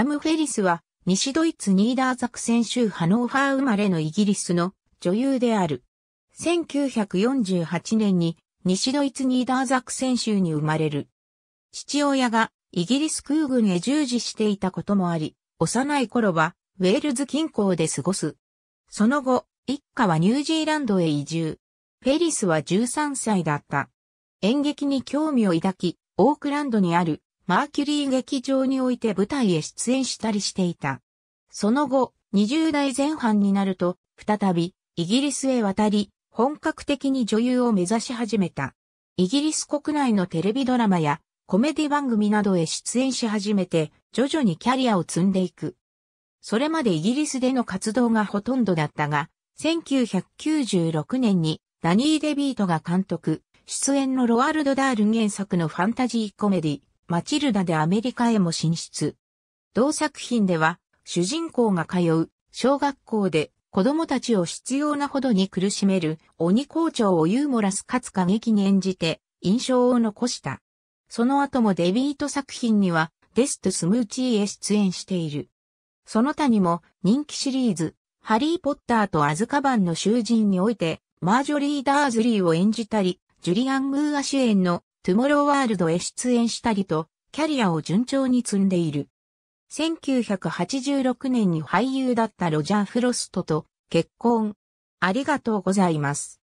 アム・フェリスは、西ドイツニーダーザク選手州ハノーファー生まれのイギリスの女優である。1948年に西ドイツニーダーザク選手州に生まれる。父親がイギリス空軍へ従事していたこともあり、幼い頃はウェールズ近郊で過ごす。その後、一家はニュージーランドへ移住。フェリスは13歳だった。演劇に興味を抱き、オークランドにあるマーキュリー劇場において舞台へ出演したりしていた。その後、20代前半になると、再び、イギリスへ渡り、本格的に女優を目指し始めた。イギリス国内のテレビドラマやコメディ番組などへ出演し始めて、徐々にキャリアを積んでいく。それまでイギリスでの活動がほとんどだったが、1996年にダニー・デビートが監督、出演のロワールド・ダール原作のファンタジーコメディ、マチルダでアメリカへも進出。同作品では、主人公が通う小学校で子供たちを必要なほどに苦しめる鬼校長をユーモラスかつ過激に演じて印象を残した。その後もデビート作品にはデストスムーチーへ出演している。その他にも人気シリーズ、ハリーポッターとアズカバンの囚人において、マージョリー・ダーズリーを演じたり、ジュリアン・ムーア主演のトゥモローワールドへ出演したりと、キャリアを順調に積んでいる。1986年に俳優だったロジャー・フロストと結婚。ありがとうございます。